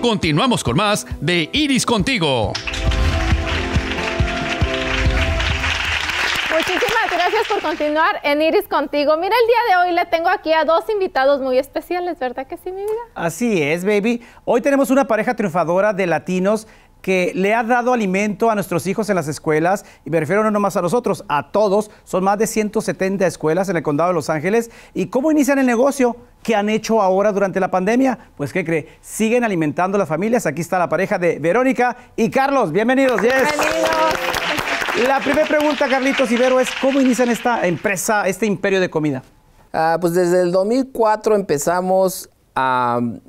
Continuamos con más de Iris Contigo. Muchísimas gracias por continuar en Iris contigo. Mira, el día de hoy le tengo aquí a dos invitados muy especiales, ¿verdad que sí, mi vida? Así es, baby. Hoy tenemos una pareja triunfadora de latinos que le ha dado alimento a nuestros hijos en las escuelas, y me refiero no nomás a nosotros, a todos, son más de 170 escuelas en el condado de Los Ángeles, y cómo inician el negocio que han hecho ahora durante la pandemia, pues ¿qué cree? Siguen alimentando las familias, aquí está la pareja de Verónica y Carlos, bienvenidos, Bienvenidos. La primera pregunta, Carlitos Ibero, es cómo inician esta empresa, este imperio de comida. Ah, pues desde el 2004 empezamos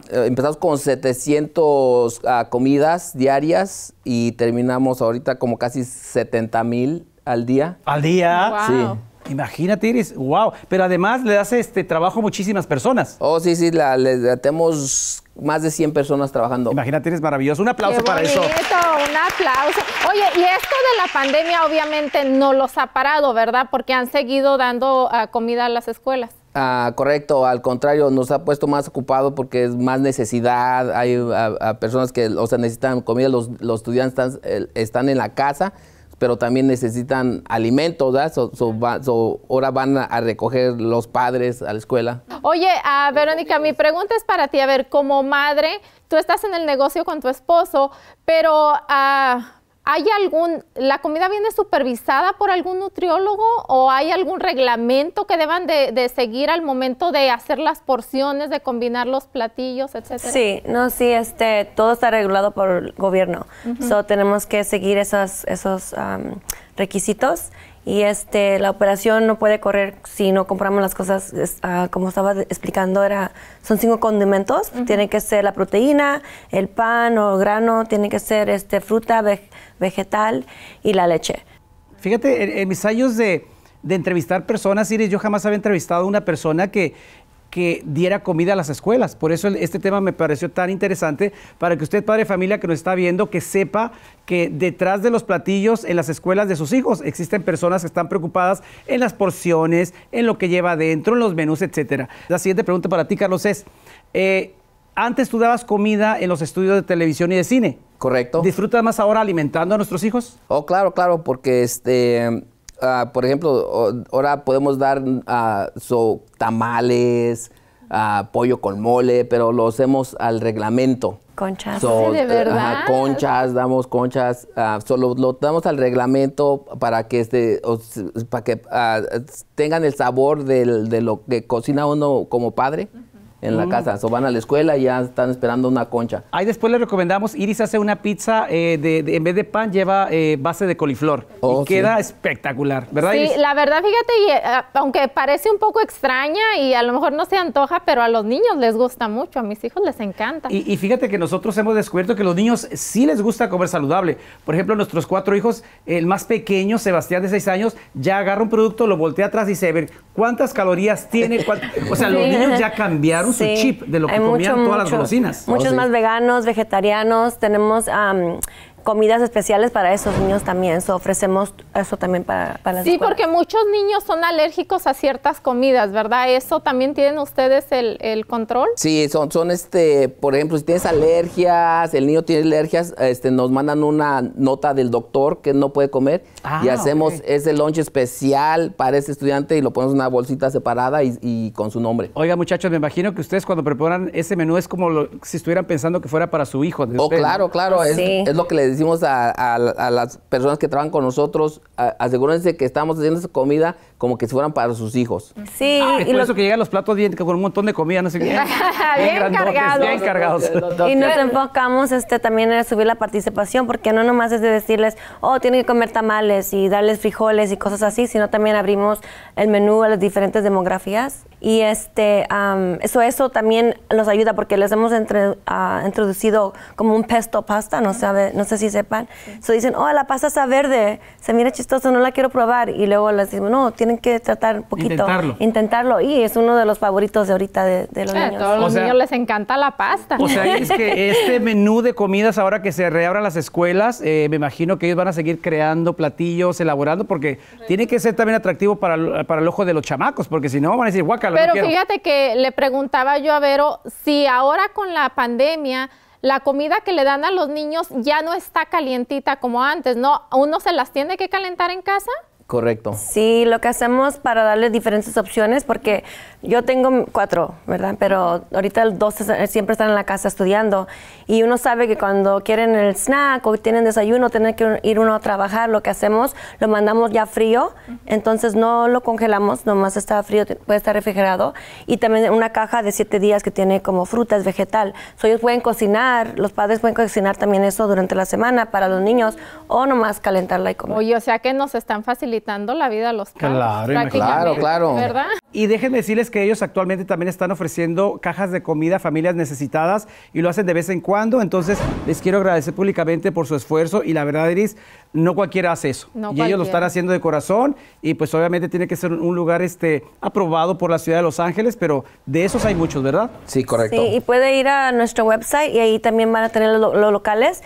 eh, empezamos con 700 ah, comidas diarias y terminamos ahorita como casi 70 mil al día. ¿Al día? Sí. Imagínate, Iris, wow. Pero además le das este trabajo a muchísimas personas. Oh, sí, sí, le, tenemos más de 100 personas trabajando. Imagínate, eres maravilloso. Un aplauso para eso. Un aplauso. Oye, y esto de la pandemia obviamente no los ha parado, ¿verdad? Porque han seguido dando ah, comida a las escuelas. Ah, correcto, al contrario, nos ha puesto más ocupado porque es más necesidad, hay personas que o sea, necesitan comida, los, los estudiantes están, en la casa, pero también necesitan alimentos, ¿verdad? ahora van a, recoger los padres a la escuela. Oye, Verónica, mi pregunta es para ti, a ver, como madre, tú estás en el negocio con tu esposo, pero... Ah, ¿Hay algún, la comida viene supervisada por algún nutriólogo o hay algún reglamento que deban de, seguir al momento de hacer las porciones, de combinar los platillos, etcétera? Sí, no, sí, este, todo está regulado por el gobierno. tenemos que seguir esos, esos requisitos y este, la operación no puede correr si no compramos las cosas, ah, como estaba explicando, era, son cinco condimentos. Tiene que ser la proteína, el pan o grano, tiene que ser este, fruta, vegetal y la leche. Fíjate, en, mis años de, de entrevistar personas, Iris, yo jamás había entrevistado a una persona que que diera comida a las escuelas. Por eso este tema me pareció tan interesante para que usted, padre de familia que nos está viendo, que sepa que detrás de los platillos en las escuelas de sus hijos existen personas que están preocupadas en las porciones, en lo que lleva adentro, en los menús, etcétera. La siguiente pregunta para ti, Carlos, es... Eh, antes tú dabas comida en los estudios de televisión y de cine. Correcto. ¿Disfrutas más ahora alimentando a nuestros hijos? Oh, claro, claro, porque este, Ah, por ejemplo, ahora podemos dar ah, tamales, ah, pollo con mole, pero lo hacemos al reglamento. Conchas, de verdad. conchas, damos conchas, solo lo damos al reglamento para que este, para que tengan el sabor de lo que cocina uno como padre en la mm. casa. o van a la escuela y ya están esperando una concha. Ahí después le recomendamos, Iris hace una pizza, eh, de, en vez de pan lleva eh, base de coliflor. y oh, queda espectacular, ¿verdad? Sí, la verdad, fíjate, eh, aunque parece un poco extraña y a lo mejor no se antoja, pero a los niños les gusta mucho, a mis hijos les encanta. Y, fíjate que nosotros hemos descubierto que los niños sí les gusta comer saludable. Por ejemplo, nuestros cuatro hijos, el más pequeño, Sebastián de seis años, ya agarra un producto, lo voltea atrás y dice, ¿cuántas calorías tiene? O sea, los niños ya cambiaron cambiaron su chip de lo que comían todas las cocinas. Muchos oh, más veganos, vegetarianos, tenemos um, comidas especiales para esos niños también. So, ofrecemos eso también para, Sí, porque muchos niños son alérgicos a ciertas comidas, ¿verdad? ¿Eso también tienen ustedes el, control? Sí, son, son este, por ejemplo, si tienes alergias, el niño tiene alergias, este, nos mandan una nota del doctor que no puede comer y ah, hacemos ese lunch especial para ese estudiante y lo ponemos en una bolsita separada y, con su nombre. Oiga, muchachos, me imagino que ustedes cuando preparan ese menú es como si estuvieran pensando que fuera para su hijo. oh, claro, claro, es, es lo que le decimos a, las personas que trabajan con nosotros, asegúrense que estamos haciendo esa comida como que si fueran para sus hijos. Sí. por eso que llegan los platos bien, con un montón de comida, no sé qué. bien, cargados. Bien cargados. Y nos enfocamos este, también en subir la participación, porque no nomás es de decirles, oh, tienen que comer tamales y darles frijoles y cosas así, sino también abrimos el menú a las diferentes demografías y este, eso, eso también nos ayuda porque les hemos ah, introducido como un pesto pasta, no, sabe, no sé si sepan. Sí. dicen, oh, la pasta está verde, se mira chistoso, no la quiero probar. Y luego les decimos, no, tienen que tratar un poquito. Intentarlo. Intentarlo. Y es uno de los favoritos de ahorita de, los eh, niños. A todos los niños les encanta la pasta. O sea, es que este menú de comidas ahora que se reabran las escuelas, eh, me imagino que ellos van a seguir creando platillos, elaborando, porque tiene que ser también atractivo para, para el ojo de los chamacos, porque si no van a decir, guaca pero fíjate que le preguntaba yo a Vero si ahora con la pandemia la comida que le dan a los niños ya no está calientita como antes, ¿no? ¿Uno se las tiene que calentar en casa? Correcto. Sí, lo que hacemos para darles diferentes opciones, porque yo tengo cuatro, ¿verdad? Pero ahorita dos siempre están en la casa estudiando y uno sabe que cuando quieren el snack o tienen desayuno, tienen que ir uno a trabajar. Lo que hacemos, lo mandamos ya frío, entonces no lo congelamos, nomás está frío, puede estar refrigerado. Y también una caja de siete días que tiene como frutas, vegetal. So, ellos pueden cocinar, los padres pueden cocinar también eso durante la semana para los niños o nomás calentarla y comer. Oye, o sea que nos están facilitando la vida a los Claro, claro, Y déjenme decirles que ellos actualmente también están ofreciendo cajas de comida a familias necesitadas y lo hacen de vez en cuando. Entonces, les quiero agradecer públicamente por su esfuerzo y la verdad, Iris, no cualquiera hace eso. y ellos lo están haciendo de corazón y pues obviamente tiene que ser un lugar este, aprobado por la ciudad de Los Ángeles, pero de esos hay muchos, ¿verdad? Sí, correcto. y puede ir a nuestro website y ahí también van a tener los locales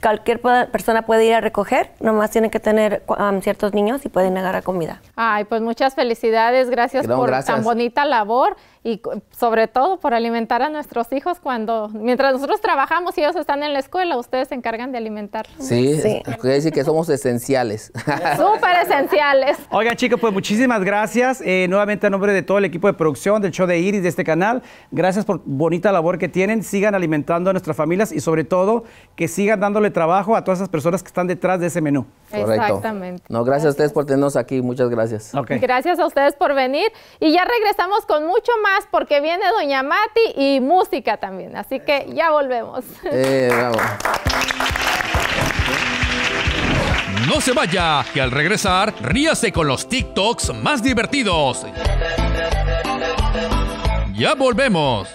cualquier persona puede ir a recoger, nomás tienen que tener ciertos niños y pueden agarrar comida. Ay, pues muchas felicidades, gracias por tan bonita labor y sobre todo por alimentar a nuestros hijos cuando, mientras nosotros trabajamos y ellos están en la escuela, ustedes se encargan de alimentarlos. Sí, sí. quiere decir que somos esenciales. Súper esenciales. Oigan chicos, pues muchísimas gracias, eh, nuevamente a nombre de todo el equipo de producción, del show de Iris, de este canal, gracias por bonita labor que tienen, sigan alimentando a nuestras familias y sobre todo que sigan dándole trabajo a todas esas personas que están detrás de ese menú. Exactamente. No, gracias, a ustedes por tenernos aquí. Muchas gracias. Gracias a ustedes por venir. Y ya regresamos con mucho más porque viene Doña Mati y música también. Así que ya volvemos. bravo. Eh, no se vaya, que al regresar, ríase con los TikToks más divertidos. Ya volvemos.